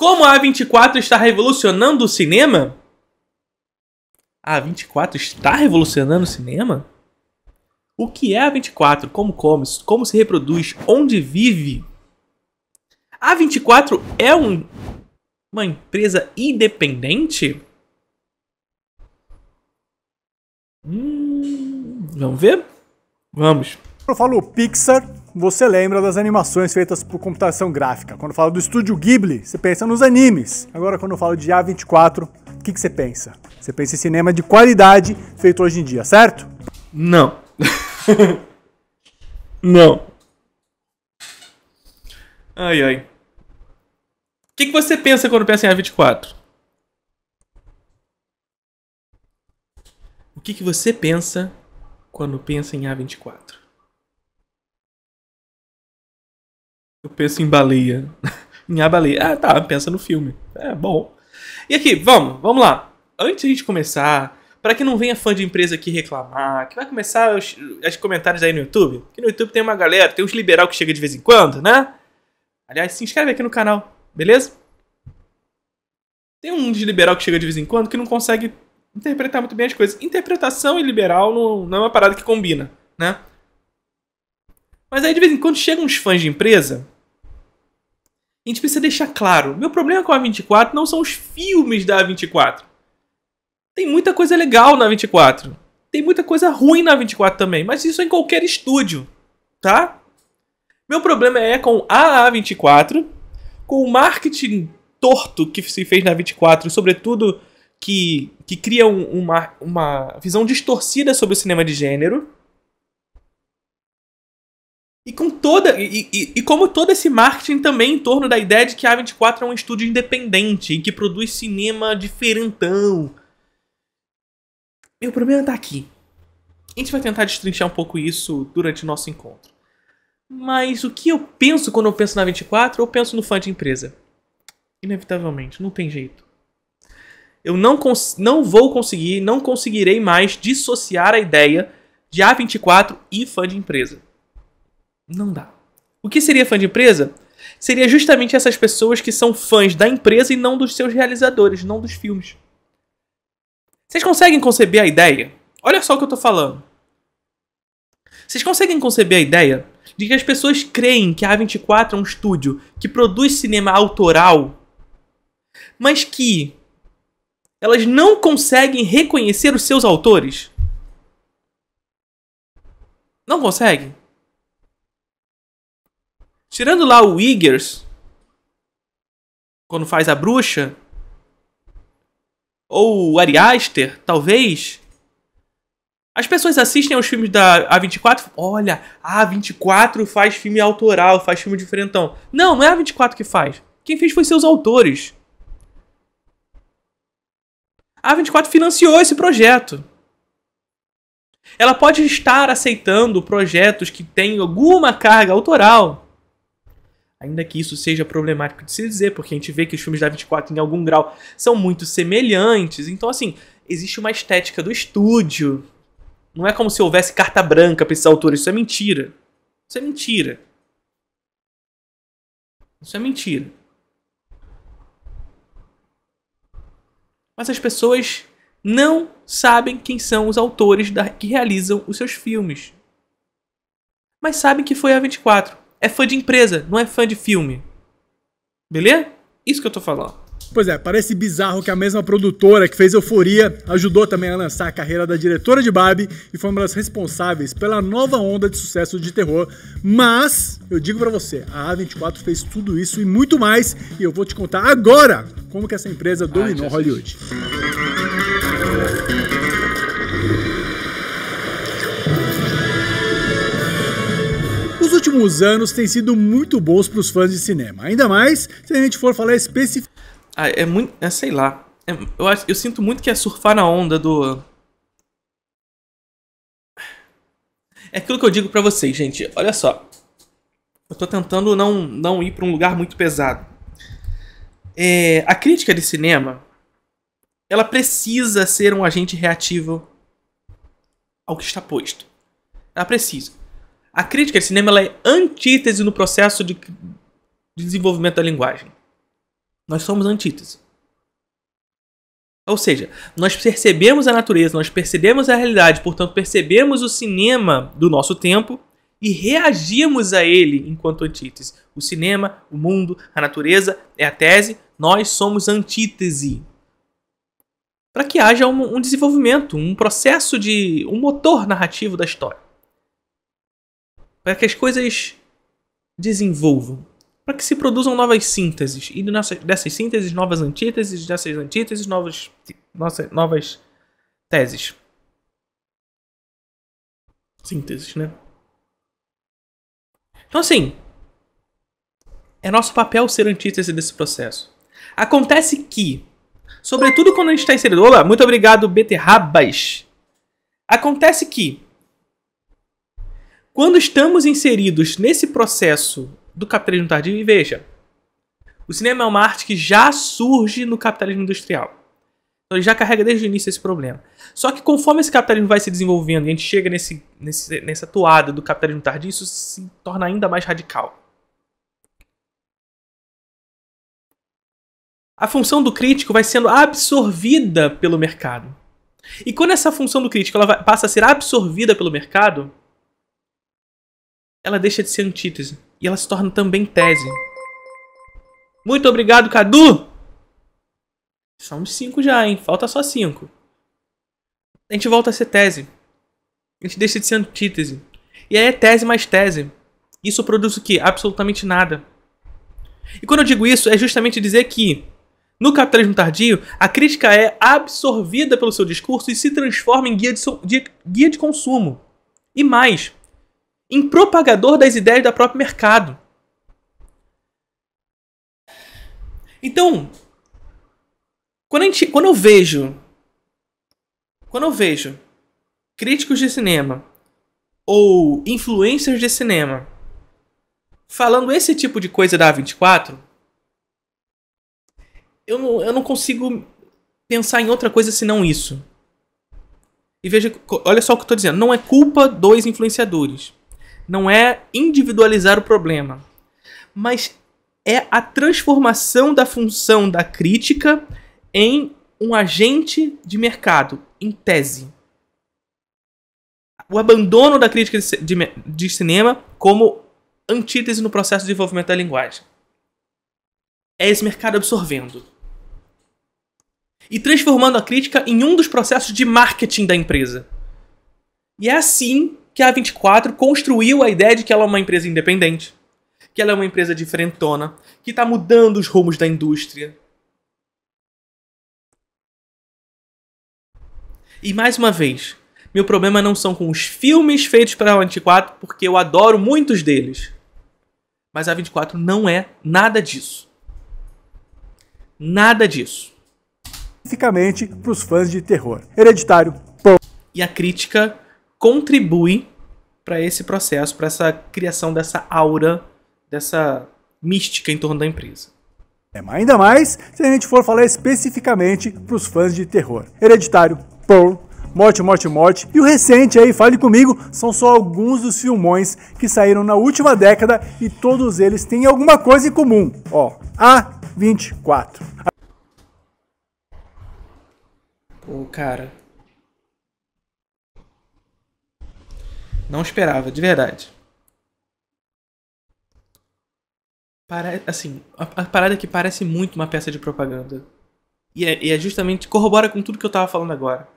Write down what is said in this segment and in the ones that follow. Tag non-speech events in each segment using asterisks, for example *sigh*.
Como a A24 está revolucionando o cinema? A A24 está revolucionando o cinema? O que é a A24? Como come? Como se reproduz? Onde vive? A A24 é um, uma empresa independente? Hum, vamos ver? Vamos. Eu falo Pixar, você lembra das animações feitas por computação gráfica. Quando fala do estúdio Ghibli, você pensa nos animes. Agora, quando eu falo de A24, o que, que você pensa? Você pensa em cinema de qualidade feito hoje em dia, certo? Não. *laughs* Não. Ai, ai. O que, que você pensa quando pensa em A24? O que, que você pensa quando pensa em A24? Eu penso em baleia. *laughs* em a baleia. Ah, tá, pensa no filme. É bom. E aqui, vamos, vamos lá. Antes de a gente começar, para que não venha fã de empresa aqui reclamar, que vai começar os, os comentários aí no YouTube, que no YouTube tem uma galera, tem uns liberal que chega de vez em quando, né? Aliás, se inscreve aqui no canal, beleza? Tem um de liberal que chega de vez em quando que não consegue interpretar muito bem as coisas. Interpretação e liberal não, não é uma parada que combina, né? Mas aí de vez em quando chegam uns fãs de empresa a gente precisa deixar claro: meu problema com a 24 não são os filmes da 24. Tem muita coisa legal na 24. Tem muita coisa ruim na 24 também, mas isso é em qualquer estúdio, tá? Meu problema é com a A24, com o marketing torto que se fez na 24, e sobretudo que, que cria um, uma, uma visão distorcida sobre o cinema de gênero e com toda e, e, e, como todo esse marketing também em torno da ideia de que a 24 é um estúdio independente e que produz cinema diferentão. Meu problema tá aqui. A gente vai tentar destrinchar um pouco isso durante o nosso encontro. Mas o que eu penso quando eu penso na 24? Eu penso no fã de empresa. Inevitavelmente, não tem jeito. Eu não, não vou conseguir, não conseguirei mais dissociar a ideia de A24 e fã de empresa. Não dá. O que seria fã de empresa? Seria justamente essas pessoas que são fãs da empresa e não dos seus realizadores, não dos filmes. Vocês conseguem conceber a ideia? Olha só o que eu tô falando. Vocês conseguem conceber a ideia de que as pessoas creem que a A24 é um estúdio que produz cinema autoral, mas que elas não conseguem reconhecer os seus autores? Não conseguem? Tirando lá o Wiggers, quando faz a bruxa, ou o Ari Aster, talvez. As pessoas assistem aos filmes da A24, olha, a A24 faz filme autoral, faz filme diferentão. Não, não é a A24 que faz. Quem fez foi seus autores. A A24 financiou esse projeto. Ela pode estar aceitando projetos que têm alguma carga autoral, Ainda que isso seja problemático de se dizer, porque a gente vê que os filmes da 24 em algum grau são muito semelhantes. Então, assim, existe uma estética do estúdio. Não é como se houvesse carta branca para esses autores. Isso é mentira. Isso é mentira. Isso é mentira. Mas as pessoas não sabem quem são os autores da, que realizam os seus filmes. Mas sabem que foi a 24 é fã de empresa, não é fã de filme. Beleza? Isso que eu tô falando. Pois é, parece bizarro que a mesma produtora que fez Euforia ajudou também a lançar a carreira da diretora de Barbie e foi uma das responsáveis pela nova onda de sucesso de terror. Mas, eu digo para você, a A24 fez tudo isso e muito mais, e eu vou te contar agora como que essa empresa dominou Ai, Hollywood. últimos anos têm sido muito bons para os fãs de cinema. Ainda mais se a gente for falar especificamente. Ah, é muito. É, sei lá. É, eu, acho, eu sinto muito que é surfar na onda do. É aquilo que eu digo para vocês, gente. Olha só. Eu tô tentando não, não ir para um lugar muito pesado. É, a crítica de cinema. Ela precisa ser um agente reativo ao que está posto. Ela precisa. A crítica de cinema é antítese no processo de desenvolvimento da linguagem. Nós somos antítese. Ou seja, nós percebemos a natureza, nós percebemos a realidade, portanto, percebemos o cinema do nosso tempo e reagimos a ele enquanto antítese. O cinema, o mundo, a natureza é a tese, nós somos antítese. Para que haja um, um desenvolvimento, um processo de. um motor narrativo da história para que as coisas desenvolvam, para que se produzam novas sínteses, e dessas sínteses, novas antíteses, dessas antíteses, novas, nossa, novas teses. Sínteses, né? Então, assim, é nosso papel ser antítese desse processo. Acontece que, sobretudo quando a gente está inserido. Olá, muito obrigado, Beterrabas. Acontece que quando estamos inseridos nesse processo do capitalismo tardio, e veja, o cinema é uma arte que já surge no capitalismo industrial. Então ele já carrega desde o início esse problema. Só que conforme esse capitalismo vai se desenvolvendo e a gente chega nesse, nesse nessa toada do capitalismo tardio, isso se torna ainda mais radical. A função do crítico vai sendo absorvida pelo mercado. E quando essa função do crítico ela passa a ser absorvida pelo mercado, ela deixa de ser antítese e ela se torna também tese. Muito obrigado, Cadu! Somos cinco já, hein? Falta só cinco. A gente volta a ser tese. A gente deixa de ser antítese. E aí é tese mais tese. Isso produz o quê? Absolutamente nada. E quando eu digo isso, é justamente dizer que, no capitalismo tardio, a crítica é absorvida pelo seu discurso e se transforma em guia de, so... guia de consumo. E mais, em propagador das ideias do próprio mercado. Então, quando, gente, quando eu vejo, quando eu vejo críticos de cinema ou influencers de cinema falando esse tipo de coisa da A24, eu não, eu não consigo pensar em outra coisa senão isso. E veja, olha só o que eu estou dizendo, não é culpa dos influenciadores não é individualizar o problema, mas é a transformação da função da crítica em um agente de mercado, em tese. O abandono da crítica de, cinema como antítese no processo de desenvolvimento da linguagem. É esse mercado absorvendo. E transformando a crítica em um dos processos de marketing da empresa. E é assim que a 24 construiu a ideia de que ela é uma empresa independente, que ela é uma empresa diferentona, que está mudando os rumos da indústria. E mais uma vez, meu problema não são com os filmes feitos pela A24, porque eu adoro muitos deles. Mas a 24 não é nada disso. Nada disso. Especificamente para os fãs de terror. Hereditário. Pô. E a crítica contribui para esse processo, para essa criação dessa aura, dessa mística em torno da empresa. É ainda mais se a gente for falar especificamente para os fãs de terror. Hereditário, Pearl, Morte, Morte, Morte e o recente aí, Fale Comigo, são só alguns dos filmões que saíram na última década e todos eles têm alguma coisa em comum. Ó, A24. Pô, cara, Não esperava, de verdade. Para, assim, a, a parada que parece muito uma peça de propaganda. E é, e é justamente corrobora com tudo que eu tava falando agora.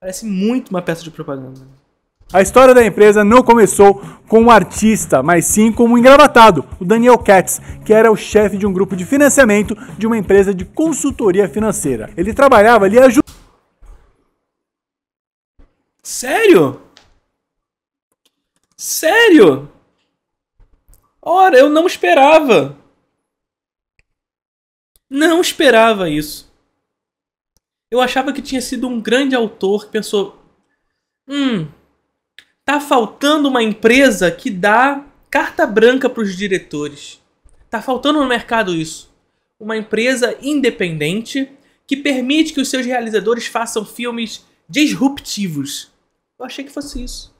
Parece muito uma peça de propaganda. A história da empresa não começou com um artista, mas sim com um engravatado, o Daniel Katz, que era o chefe de um grupo de financiamento de uma empresa de consultoria financeira. Ele trabalhava ali ajudando. Sério? Sério? Ora, eu não esperava. Não esperava isso. Eu achava que tinha sido um grande autor que pensou: hum, tá faltando uma empresa que dá carta branca para os diretores. Tá faltando no mercado isso. Uma empresa independente que permite que os seus realizadores façam filmes disruptivos. Eu achei que fosse isso.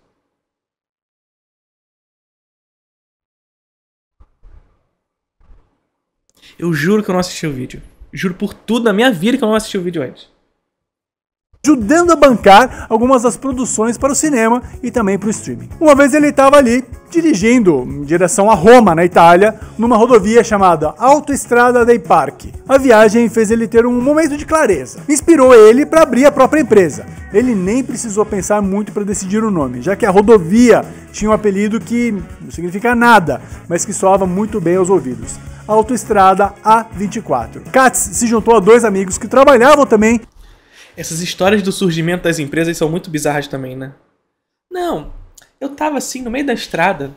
Eu juro que eu não assisti o vídeo. Juro por tudo na minha vida que eu não assisti o vídeo antes. Ajudando a bancar algumas das produções para o cinema e também para o streaming. Uma vez ele estava ali dirigindo em direção a Roma, na Itália, numa rodovia chamada Autoestrada dei Parque. A viagem fez ele ter um momento de clareza. Inspirou ele para abrir a própria empresa. Ele nem precisou pensar muito para decidir o nome, já que a rodovia tinha um apelido que não significa nada, mas que soava muito bem aos ouvidos autoestrada A24. Katz se juntou a dois amigos que trabalhavam também. Essas histórias do surgimento das empresas são muito bizarras também, né? Não, eu tava assim no meio da estrada,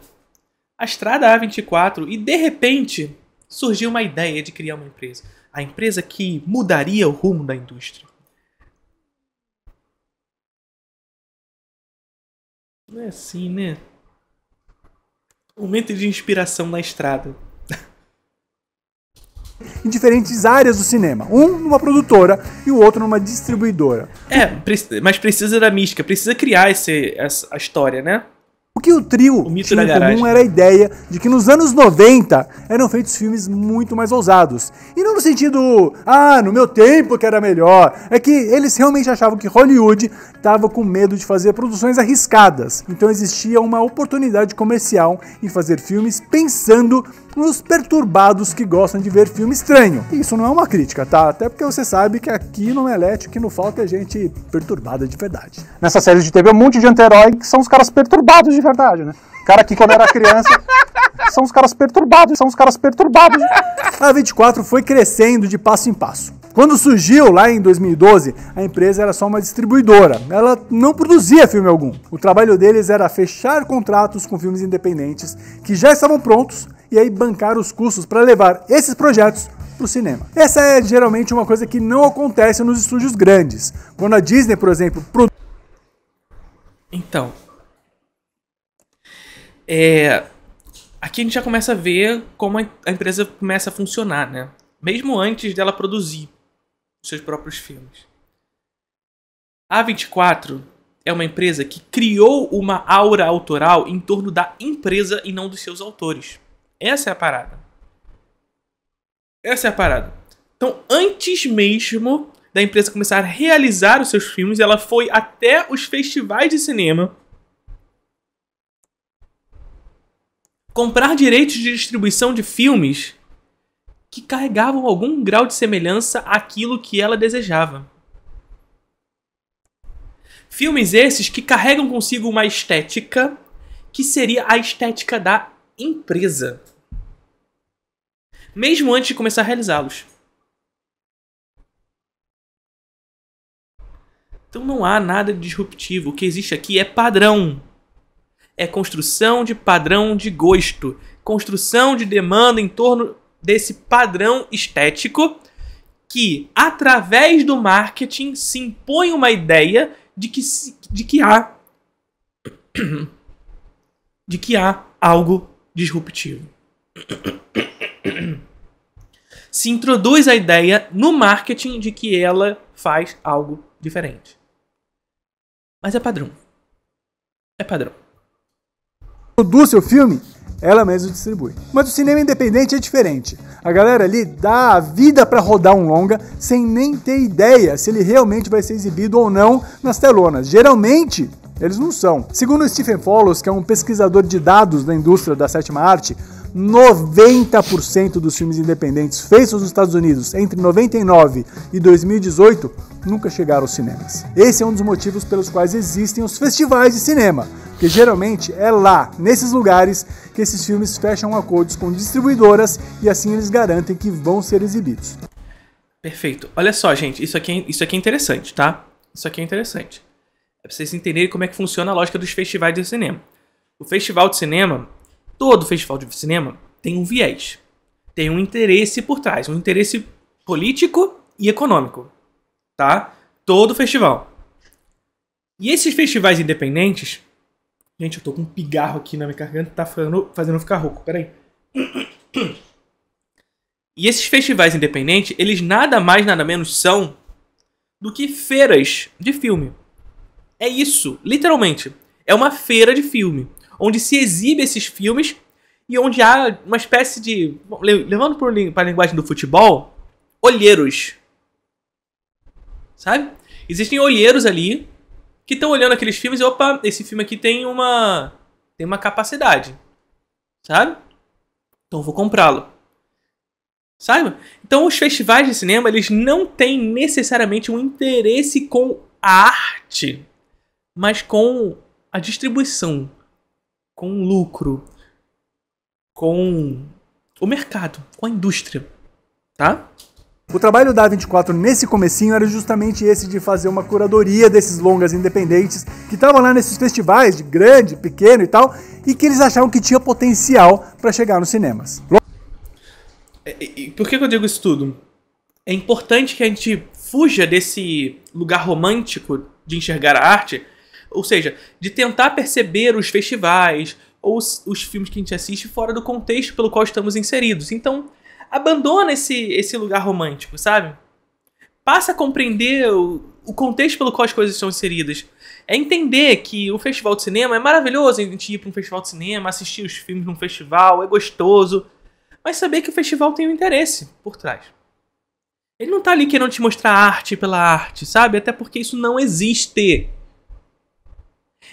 a estrada A24, e de repente surgiu uma ideia de criar uma empresa. A empresa que mudaria o rumo da indústria. Não é assim, né? Momento de inspiração na estrada em diferentes áreas do cinema. Um numa produtora e o outro numa distribuidora. É, mas precisa da mística, precisa criar esse, essa, a história, né? O que o trio o tinha em comum era a ideia de que nos anos 90 eram feitos filmes muito mais ousados. E não no sentido, ah, no meu tempo que era melhor. É que eles realmente achavam que Hollywood estava com medo de fazer produções arriscadas. Então existia uma oportunidade comercial em fazer filmes pensando os perturbados que gostam de ver filme estranho. Isso não é uma crítica, tá? Até porque você sabe que aqui no Melete, que não falta é gente perturbada de verdade. Nessa série de TV um monte de anti-herói que são os caras perturbados de verdade, né? Cara que quando era criança *laughs* são os caras perturbados, são os caras perturbados. A 24 foi crescendo de passo em passo. Quando surgiu lá em 2012, a empresa era só uma distribuidora. Ela não produzia filme algum. O trabalho deles era fechar contratos com filmes independentes que já estavam prontos e aí bancar os custos para levar esses projetos para o cinema. Essa é geralmente uma coisa que não acontece nos estúdios grandes. Quando a Disney, por exemplo, produz. Então. É, aqui a gente já começa a ver como a empresa começa a funcionar, né? Mesmo antes dela produzir seus próprios filmes. A 24 é uma empresa que criou uma aura autoral em torno da empresa e não dos seus autores. Essa é a parada. Essa é a parada. Então, antes mesmo da empresa começar a realizar os seus filmes, ela foi até os festivais de cinema comprar direitos de distribuição de filmes que carregavam algum grau de semelhança àquilo que ela desejava. Filmes esses que carregam consigo uma estética que seria a estética da empresa, mesmo antes de começar a realizá-los. Então não há nada disruptivo. O que existe aqui é padrão. É construção de padrão de gosto, construção de demanda em torno desse padrão estético que, através do marketing, se impõe uma ideia de que, se, de que há. *coughs* de que há algo disruptivo. *coughs* Se introduz a ideia no marketing de que ela faz algo diferente. Mas é padrão. É padrão. Produz seu filme ela mesma distribui. Mas o cinema independente é diferente. A galera ali dá a vida para rodar um longa sem nem ter ideia se ele realmente vai ser exibido ou não nas telonas. Geralmente, eles não são. Segundo Stephen Follows, que é um pesquisador de dados da indústria da sétima arte, 90% dos filmes independentes feitos nos Estados Unidos entre 99 e 2018 nunca chegaram aos cinemas. Esse é um dos motivos pelos quais existem os festivais de cinema, que geralmente é lá, nesses lugares, que esses filmes fecham acordos com distribuidoras e assim eles garantem que vão ser exibidos. Perfeito. Olha só, gente, isso aqui, é isso aqui é interessante, tá? Isso aqui é interessante. É pra vocês entenderem como é que funciona a lógica dos festivais de cinema. O festival de cinema todo festival de cinema tem um viés, tem um interesse por trás, um interesse político e econômico, tá? Todo festival. E esses festivais independentes, gente, eu tô com um pigarro aqui na minha garganta, tá fazendo, fazendo ficar rouco, peraí. *clears throat* E esses festivais independentes, eles nada mais nada menos são do que feiras de filme. É isso, literalmente. É uma feira de filme onde se exibe esses filmes e onde há uma espécie de. Levando para a linguagem do futebol, olheiros. Sabe? Existem olheiros ali que estão olhando aqueles filmes e, opa, esse filme aqui tem uma. tem uma capacidade. Sabe? Então vou comprá-lo. Sabe? Então os festivais de cinema, eles não têm necessariamente um interesse com a arte, mas com a distribuição com lucro, com o mercado, com a indústria, tá? O trabalho da 24 nesse comecinho era justamente esse de fazer uma curadoria desses longas independentes que estavam lá nesses festivais de grande, pequeno e tal, e que eles achavam que tinha potencial para chegar nos cinemas. É, e, por que eu digo isso tudo? É importante que a gente fuja desse lugar romântico de enxergar a arte ou seja, de tentar perceber os festivais ou os, os filmes que a gente assiste fora do contexto pelo qual estamos inseridos. Então, abandona esse, esse lugar romântico, sabe? Passa a compreender o, o contexto pelo qual as coisas são inseridas. É entender que o festival de cinema é maravilhoso a gente ir para um festival de cinema, assistir os filmes num festival, é gostoso. Mas saber que o festival tem um interesse por trás. Ele não tá ali querendo te mostrar arte pela arte, sabe? Até porque isso não existe.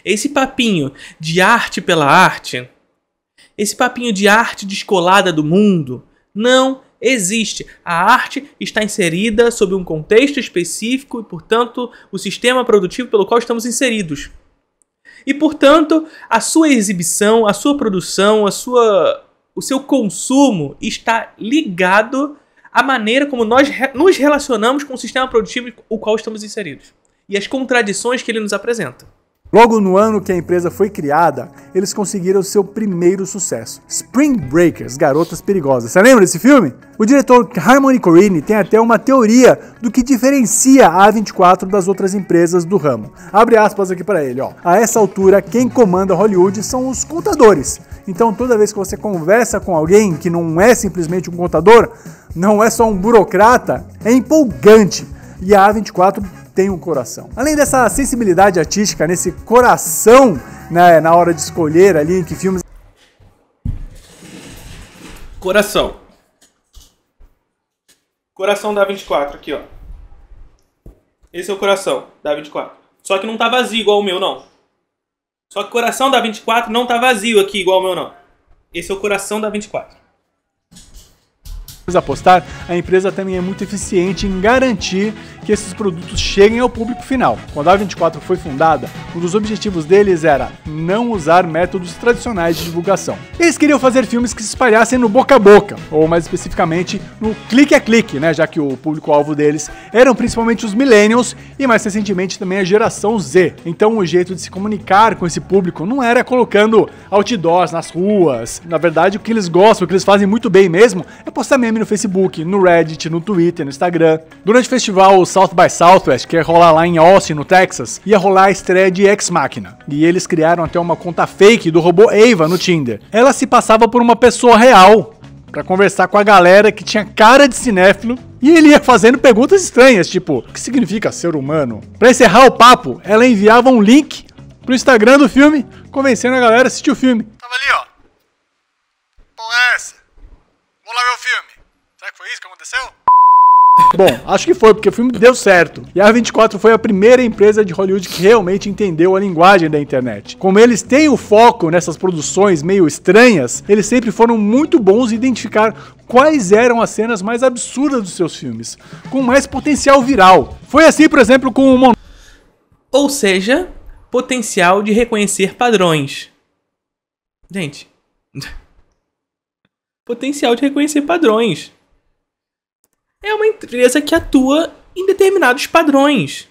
Esse papinho de arte pela arte, esse papinho de arte descolada do mundo, não existe. A arte está inserida sob um contexto específico e, portanto, o sistema produtivo pelo qual estamos inseridos. E, portanto, a sua exibição, a sua produção, a sua, o seu consumo está ligado à maneira como nós re nos relacionamos com o sistema produtivo o qual estamos inseridos e as contradições que ele nos apresenta. Logo no ano que a empresa foi criada, eles conseguiram seu primeiro sucesso, Spring Breakers, Garotas Perigosas. Você lembra desse filme? O diretor Harmony Corrine tem até uma teoria do que diferencia a A24 das outras empresas do ramo. Abre aspas aqui para ele, ó. A essa altura, quem comanda Hollywood são os contadores. Então, toda vez que você conversa com alguém que não é simplesmente um contador, não é só um burocrata, é empolgante. E a A24 tem um coração. Além dessa sensibilidade artística, nesse coração, né, na hora de escolher ali em que filmes. Coração. Coração da 24 aqui, ó. Esse é o coração da 24. Só que não tá vazio igual o meu, não. Só que o coração da 24 não tá vazio aqui igual o meu, não. Esse é o coração da 24 apostar, a empresa também é muito eficiente em garantir que esses produtos cheguem ao público final. Quando a 24 foi fundada, um dos objetivos deles era não usar métodos tradicionais de divulgação. Eles queriam fazer filmes que se espalhassem no boca a boca, ou mais especificamente no clique a clique, né, já que o público-alvo deles eram principalmente os millennials e mais recentemente também a geração Z. Então o jeito de se comunicar com esse público não era colocando outdoors nas ruas. Na verdade, o que eles gostam, o que eles fazem muito bem mesmo, é postar meme no Facebook, no Reddit, no Twitter, no Instagram. Durante o festival South by Southwest, que ia rolar lá em Austin, no Texas, ia rolar a estreia de Ex Machina. E eles criaram até uma conta fake do robô Ava no Tinder. Ela se passava por uma pessoa real para conversar com a galera que tinha cara de cinéfilo e ele ia fazendo perguntas estranhas, tipo: o que significa ser humano? Para encerrar o papo, ela enviava um link pro Instagram do filme, convencendo a galera a assistir o filme. Tava ali, ó. Porra é essa? Vou lá ver o filme isso que aconteceu? Bom, acho que foi, porque o filme deu certo. E a A24 foi a primeira empresa de Hollywood que realmente entendeu a linguagem da internet. Como eles têm o foco nessas produções meio estranhas, eles sempre foram muito bons em identificar quais eram as cenas mais absurdas dos seus filmes, com mais potencial viral. Foi assim, por exemplo, com o Mon Ou seja, potencial de reconhecer padrões. Gente. *laughs* potencial de reconhecer padrões é uma empresa que atua em determinados padrões.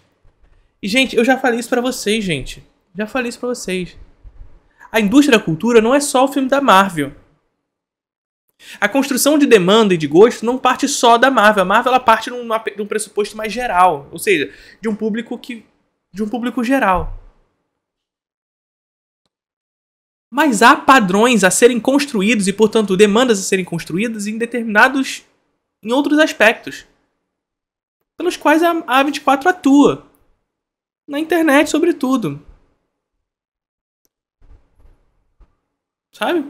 E, gente, eu já falei isso para vocês, gente. Já falei isso para vocês. A indústria da cultura não é só o filme da Marvel. A construção de demanda e de gosto não parte só da Marvel. A Marvel ela parte de um pressuposto mais geral, ou seja, de um público que de um público geral. Mas há padrões a serem construídos e, portanto, demandas a serem construídas em determinados em outros aspectos, pelos quais a A24 atua, na internet, sobretudo. Sabe?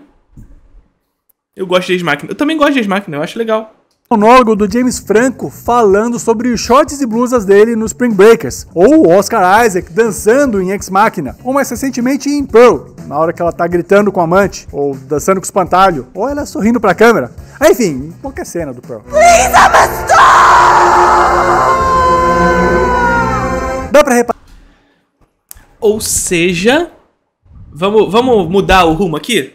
Eu gosto de ex-máquina. Eu também gosto de ex-máquina, eu acho legal monólogo do James Franco falando sobre os shorts e blusas dele no Spring Breakers, ou o Oscar Isaac dançando em Ex Machina, ou mais recentemente em Pearl, na hora que ela tá gritando com a amante, ou dançando com o espantalho, ou ela sorrindo pra câmera. Ah, enfim, qualquer cena do Pearl. Lisa Dá pra reparar. Ou seja, vamos, vamos mudar o rumo aqui?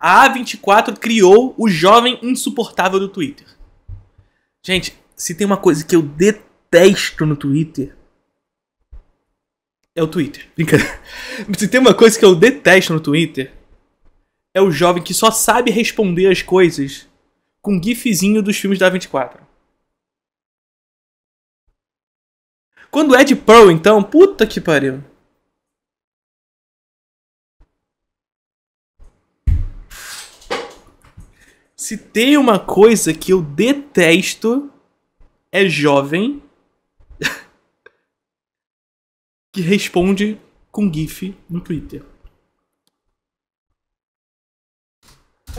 A A24 criou o jovem insuportável do Twitter. Gente, se tem uma coisa que eu detesto no Twitter. É o Twitter. Brincadeira. *laughs* Se tem uma coisa que eu detesto no Twitter. É o jovem que só sabe responder as coisas com gifzinho dos filmes da 24. Quando é de Pearl, então, puta que pariu. Se tem uma coisa que eu detesto é jovem *laughs* que responde com GIF no Twitter.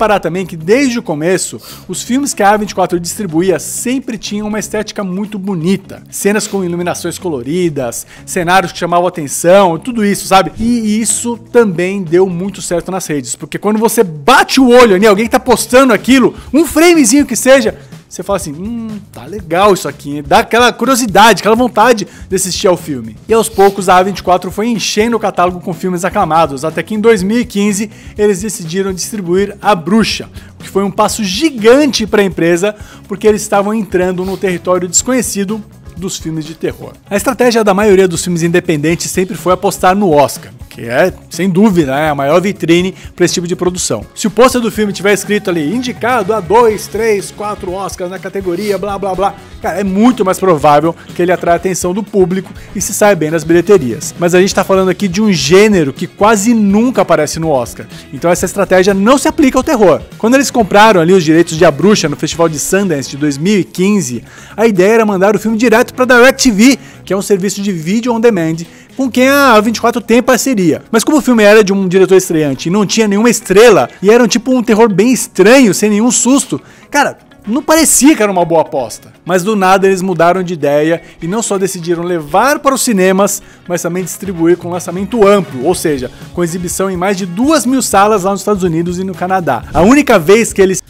reparar também que desde o começo, os filmes que a A24 distribuía sempre tinham uma estética muito bonita. Cenas com iluminações coloridas, cenários que chamavam atenção, tudo isso, sabe? E isso também deu muito certo nas redes, porque quando você bate o olho ali, alguém está tá postando aquilo, um framezinho que seja, você fala assim, hum, tá legal isso aqui. Dá aquela curiosidade, aquela vontade de assistir ao filme. E aos poucos a A24 foi enchendo o catálogo com filmes aclamados, até que em 2015 eles decidiram distribuir A Bruxa, o que foi um passo gigante para a empresa, porque eles estavam entrando no território desconhecido dos filmes de terror. A estratégia da maioria dos filmes independentes sempre foi apostar no Oscar, que é, sem dúvida, né, a maior vitrine para esse tipo de produção. Se o pôster do filme tiver escrito ali, indicado a dois, três, quatro Oscars na categoria, blá blá blá, cara, é muito mais provável que ele atraia a atenção do público e se saia bem nas bilheterias. Mas a gente está falando aqui de um gênero que quase nunca aparece no Oscar, então essa estratégia não se aplica ao terror. Quando eles compraram ali os direitos de A Bruxa no Festival de Sundance de 2015, a ideia era mandar o filme direto direto para DirecTV, que é um serviço de vídeo on demand, com quem a 24 tem parceria. Mas como o filme era de um diretor estreante e não tinha nenhuma estrela, e era um tipo um terror bem estranho, sem nenhum susto, cara, não parecia que era uma boa aposta. Mas do nada eles mudaram de ideia e não só decidiram levar para os cinemas, mas também distribuir com lançamento amplo, ou seja, com exibição em mais de duas mil salas lá nos Estados Unidos e no Canadá. A única vez que eles.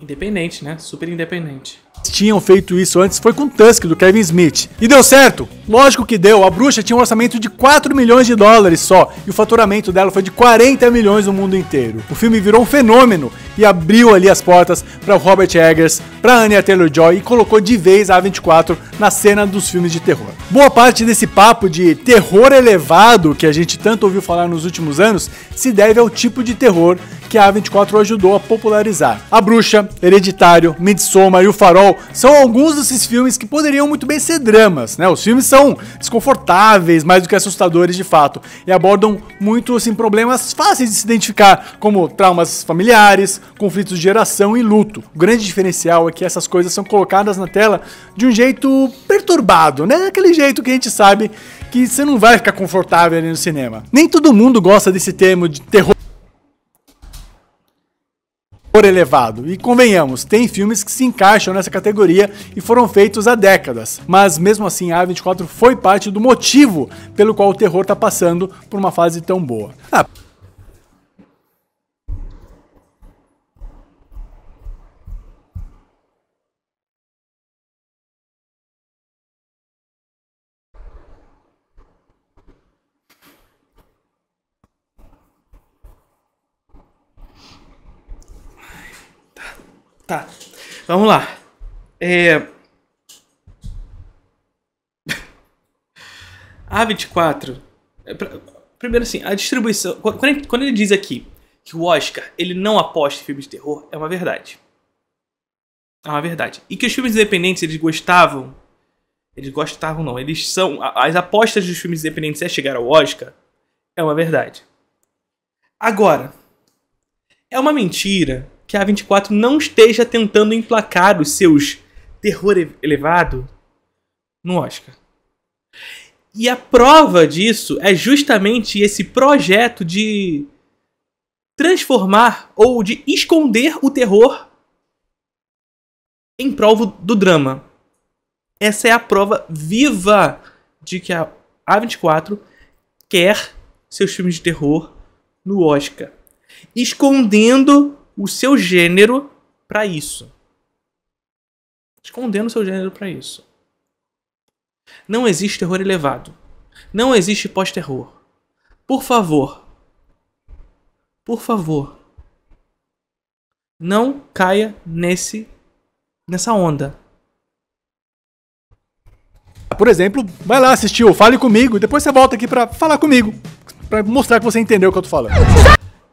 Independente, né? Super independente tinham feito isso antes foi com Tusk, do Kevin Smith. E deu certo! Lógico que deu, a bruxa tinha um orçamento de 4 milhões de dólares só, e o faturamento dela foi de 40 milhões no mundo inteiro. O filme virou um fenômeno e abriu ali as portas para Robert Eggers, para Anya Taylor-Joy e colocou de vez a A24 na cena dos filmes de terror. Boa parte desse papo de terror elevado que a gente tanto ouviu falar nos últimos anos se deve ao tipo de terror que a A24 ajudou a popularizar. A Bruxa, Hereditário, Midsommar e O Farol são alguns desses filmes que poderiam muito bem ser dramas, né? Os filmes são desconfortáveis, mais do que assustadores de fato, e abordam muito assim problemas fáceis de se identificar, como traumas familiares, conflitos de geração e luto. O grande diferencial é que essas coisas são colocadas na tela de um jeito perturbado, né? Aquele jeito que a gente sabe que você não vai ficar confortável ali no cinema. Nem todo mundo gosta desse termo de terror por elevado. E convenhamos, tem filmes que se encaixam nessa categoria e foram feitos há décadas. Mas mesmo assim, a A24 foi parte do motivo pelo qual o terror está passando por uma fase tão boa. Ah, Tá. Vamos lá. É... A24. *laughs* É primeiro assim, a distribuição. Quando ele diz aqui que o Oscar ele não aposta em filmes de terror, é uma verdade. É uma verdade. E que os filmes independentes eles gostavam. Eles gostavam, não. Eles são. As apostas dos filmes independentes é chegar ao Oscar. É uma verdade. Agora, é uma mentira que a 24 não esteja tentando emplacar os seus terror elevado no Oscar. E a prova disso é justamente esse projeto de transformar ou de esconder o terror em prova do drama. Essa é a prova viva de que a A24 quer seus filmes de terror no Oscar, escondendo o seu gênero para isso. Escondendo o seu gênero para isso. Não existe terror elevado. Não existe pós-terror. Por favor. Por favor. Não caia nesse nessa onda. Por exemplo, vai lá assistir o Fale Comigo e depois você volta aqui para falar comigo. para mostrar que você entendeu o que eu tô falando.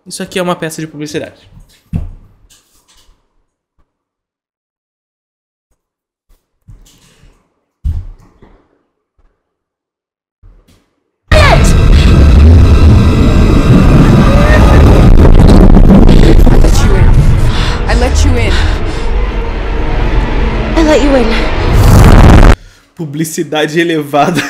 Isso aqui é uma peça de publicidade. publicidade elevada. *laughs*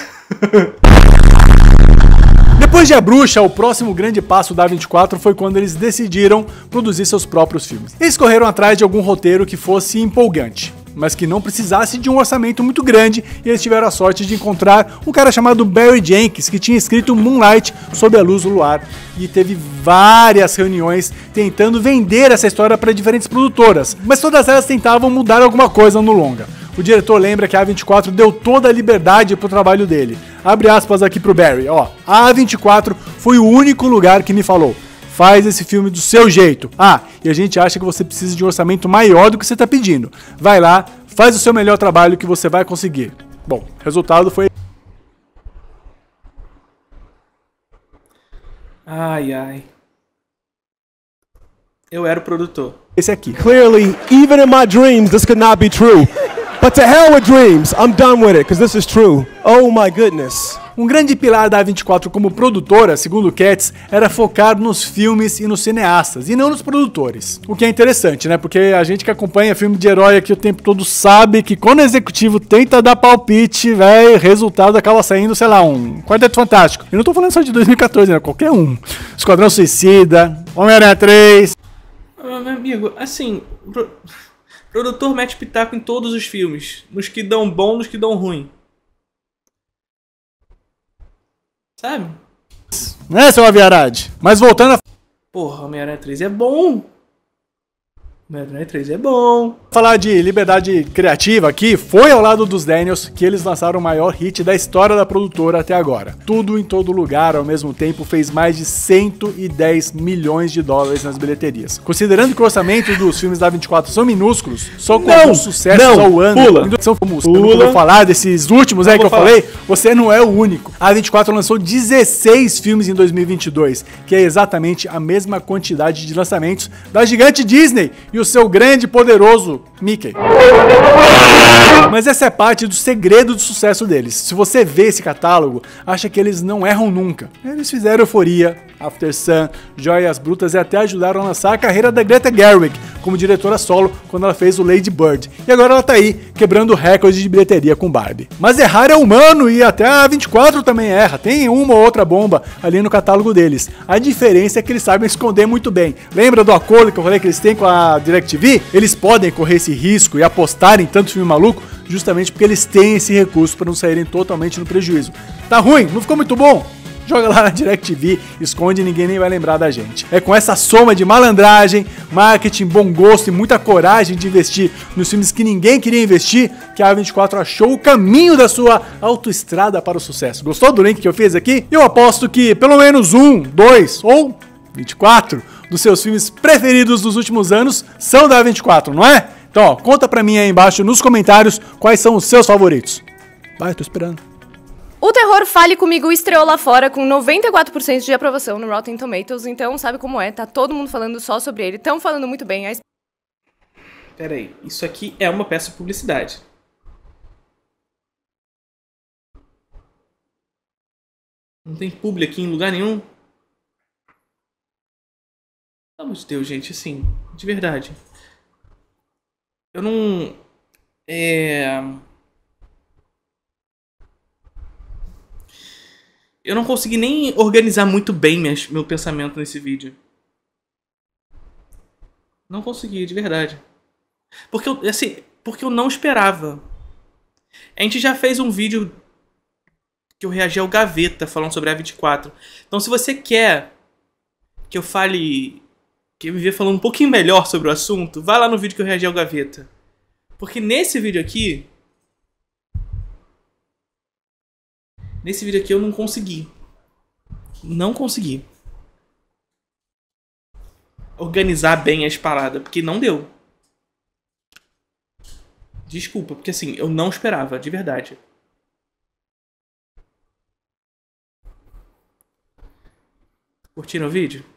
Depois de A Bruxa, o próximo grande passo da 24 foi quando eles decidiram produzir seus próprios filmes. Eles correram atrás de algum roteiro que fosse empolgante mas que não precisasse de um orçamento muito grande, e eles tiveram a sorte de encontrar um cara chamado Barry Jenkins, que tinha escrito Moonlight sob a luz do luar, e teve várias reuniões tentando vender essa história para diferentes produtoras, mas todas elas tentavam mudar alguma coisa no longa. O diretor lembra que a A24 deu toda a liberdade pro trabalho dele. Abre aspas aqui pro Barry, ó. A A24 foi o único lugar que me falou: Faz esse filme do seu jeito. Ah, e a gente acha que você precisa de um orçamento maior do que você está pedindo. Vai lá, faz o seu melhor trabalho que você vai conseguir. Bom, resultado foi. Ai, ai. Eu era o produtor. Esse aqui. Clearly, even in my dreams, this could not be true. But to hell with dreams. I'm done with it, because this is true. Oh my goodness. Um grande pilar da A24 como produtora, segundo Katz, era focar nos filmes e nos cineastas, e não nos produtores. O que é interessante, né? Porque a gente que acompanha filme de herói aqui o tempo todo sabe que quando o executivo tenta dar palpite, velho, resultado acaba saindo, sei lá, um Quarteto Fantástico. E não tô falando só de 2014, né? Qualquer um. Esquadrão Suicida, Homem-Aranha 3. Ah, meu amigo, assim. Pro... Produtor mete pitaco em todos os filmes. Nos que dão bom, nos que dão ruim. Sabe? Né, seu Aviarade? Mas voltando a. Porra, Homem-Aranha 3 é bom! Homem-Aranha 3 é bom! Falar de liberdade criativa aqui foi ao lado dos Daniels que eles lançaram o maior hit da história da produtora até agora. Tudo em todo lugar ao mesmo tempo fez mais de 110 milhões de dólares nas bilheterias. Considerando que o orçamento dos filmes da 24 são minúsculos, só com não, sucesso não, ao ano. Pula. São famosos. Pula. Eu não eu falar desses últimos né, que eu falar. falei, você não é o único. A 24 lançou 16 filmes em 2022, que é exatamente a mesma quantidade de lançamentos da gigante Disney e o seu grande poderoso Mickey. Mas essa é parte do segredo do sucesso deles. Se você vê esse catálogo, acha que eles não erram nunca. Eles fizeram Euforia, After Sun, Joias Brutas e até ajudaram a lançar a carreira da Greta Gerwig como diretora solo quando ela fez o Lady Bird. E agora ela tá aí, quebrando o recorde de bilheteria com Barbie. Mas errar é humano e até a 24 também erra. Tem uma ou outra bomba ali no catálogo deles. A diferença é que eles sabem esconder muito bem. Lembra do acordo que eu falei que eles têm com a DirecTV? Eles podem correr correr esse risco e apostar em tanto filme maluco, justamente porque eles têm esse recurso para não saírem totalmente no prejuízo. Tá ruim? Não ficou muito bom? Joga lá na DirecTV, esconde e ninguém nem vai lembrar da gente. É com essa soma de malandragem, marketing, bom gosto e muita coragem de investir nos filmes que ninguém queria investir que a A24 achou o caminho da sua autoestrada para o sucesso. Gostou do link que eu fiz aqui? Eu aposto que pelo menos um, dois ou 24 dos seus filmes preferidos dos últimos anos são da A24, não é? Então, ó, conta pra mim aí embaixo nos comentários quais são os seus favoritos. Vai, tô esperando. O Terror Fale Comigo estreou lá fora com 94% de aprovação no Rotten Tomatoes, então sabe como é, tá todo mundo falando só sobre ele, tão falando muito bem. Pera Peraí, isso aqui é uma peça de publicidade. Não tem publi aqui em lugar nenhum. Pelo amor de Deus, gente, assim, de verdade eu não. É, eu não consegui nem organizar muito bem minhas, meu pensamento nesse vídeo. Não consegui, de verdade. Porque eu, assim, porque eu não esperava. A gente já fez um vídeo que eu reagi ao Gaveta falando sobre a 24. Então se você quer que eu fale quem me vê falando um pouquinho melhor sobre o assunto, vai lá no vídeo que eu reagi ao Gaveta. Porque nesse vídeo aqui. Nesse vídeo aqui eu não consegui. Não consegui. Organizar bem as paradas, porque não deu. Desculpa, porque assim, eu não esperava, de verdade. Curtiram o vídeo?